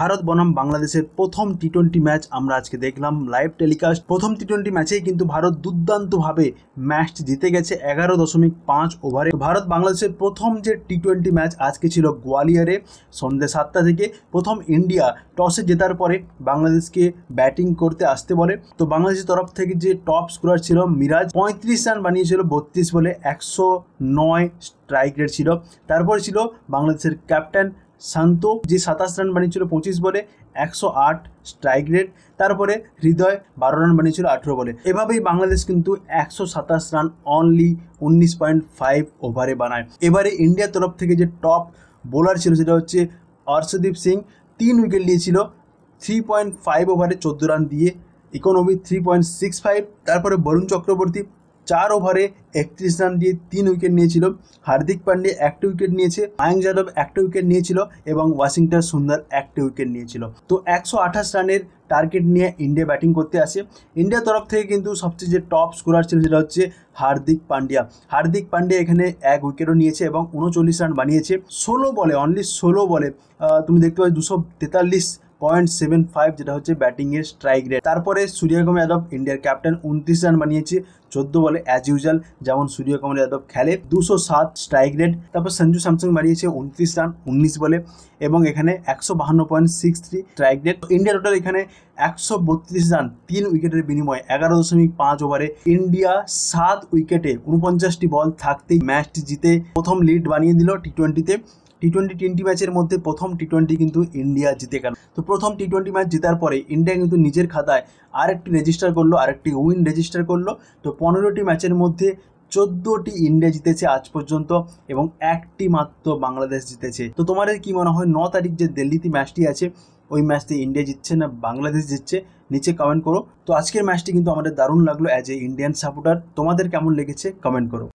ভারত বনাম বাংলাদেশের প্রথম টি টোয়েন্টি ম্যাচ আমরা আজকে দেখলাম লাইভ টেলিকাস্ট প্রথম টি টোয়েন্টি ম্যাচেই কিন্তু ভারত দুর্দান্তভাবে ম্যাচটি জিতে গেছে এগারো দশমিক পাঁচ ওভারে ভারত বাংলাদেশের প্রথম যে টি টোয়েন্টি ম্যাচ আজকে ছিল গোয়ালিয়রে সন্ধ্যে সাতটা থেকে প্রথম ইন্ডিয়া টসে জেতার পরে বাংলাদেশকে ব্যাটিং করতে আসতে বলে তো বাংলাদেশের তরফ থেকে যে টপ স্কোরার ছিল মিরাজ পঁয়ত্রিশ রান বানিয়েছিল বত্রিশ বলে একশো নয় স্ট্রাইক রেট ছিল তারপর ছিল বাংলাদেশের ক্যাপ্টেন শান্ত যে সাতাশ রান বানিয়েছিল পঁচিশ বলে একশো আট স্ট্রাইক রেট তারপরে হৃদয় বারো রান বানিয়েছিল আঠেরো বলে এভাবেই বাংলাদেশ কিন্তু একশো সাতাশ রান অনলি উনিশ পয়েন্ট ফাইভ ওভারে বানায় এবারে ইন্ডিয়ার তরফ থেকে যে টপ বোলার ছিল সেটা হচ্ছে অর্ষদীপ সিং তিন উইকেট নিয়েছিল থ্রি পয়েন্ট ফাইভ ওভারে চোদ্দো রান দিয়ে economy three point six five তারপরে বরুণ চক্রবর্তী চার ওভারে একত্রিশ রান দিয়ে তিন উইকেট নিয়েছিল হার্দিক পান্ডে একটি উইকেট নিয়েছে আয়ং যাদব একটা উইকেট নিয়েছিল এবং ওয়াশিংটন সুন্দর একটি উইকেট নিয়েছিল তো একশো আঠাশ রানের টার্গেট নিয়ে ইন্ডিয়া ব্যাটিং করতে আসে ইন্ডিয়ার তরফ থেকে কিন্তু সবচেয়ে যে টপ স্কোরার ছিল সেটা হচ্ছে হার্দিক পান্ডিয়া হার্দিক পান্ডে এখানে এক উইকেটও নিয়েছে এবং উনচল্লিশ রান বানিয়েছে ষোলো বলে অনলি ষোলো বলে তুমি দেখতে পাচ্ছ দুশো তেতাল্লিশ পয়েন্ট সেভেন ফাইভ যেটা হচ্ছে ব্যাটিংয়ের স্ট্রাইক রেট তারপরে সূর্যকুমার যাদব ইন্ডিয়ার ক্যাপ্টেন উনত্রিশ রান বানিয়েছে চোদ্দ বলে অ্যাজ ইউজুয়াল যেমন সূর্যকুমার যাদব খেলে দুশো সাত স্ট্রাইক রেট তারপর সঞ্জু স্যামসং বানিয়েছে উনত্রিশ রান উনিশ বলে এবং এখানে একশো বাহান্ন point six three strike rate India total এখানে একশো বত্রিশ রান তিন উইকেটের বিনিময়ে এগারো দশমিক পাঁচ ওভারে ইন্ডিয়া সাত উইকেটে উনপঞ্চাশটি বল থাকতেই ম্যাচটি জিতে প্রথম লিড বানিয়ে দিল টি টোয়েন্টিতে টি টোয়েন্টি তিনটি ম্যাচের মধ্যে প্রথম টি টোয়েন্টি কিন্তু ইন্ডিয়া জিতে গেল তো প্রথম টি টোয়েন্টি ম্যাচ জেতার পরে ইন্ডিয়া কিন্তু নিজের খাতায় আরেকটি রেজিস্টার করলো আরেকটি উইন রেজিস্টার করলো তো পনেরোটি ম্যাচের মধ্যে চোদ্দোটি ইন্ডিয়া জিতেছে আজ পর্যন্ত এবং একটি মাত্র বাংলাদেশ জিতেছে তো তোমাদের কি মনে হয় ন তারিখ যে দিল্লিতে ম্যাচটি আছে ওই ম্যাচটি ইন্ডিয়া জিতছে না বাংলাদেশ জিতছে নিচে কমেন্ট করো তো আজকের ম্যাচটি কিন্তু আমাদের দারুণ লাগলো অ্যাজ এ ইন্ডিয়ান সাপোর্টার তোমাদের কেমন লেগেছে কমেন্ট করো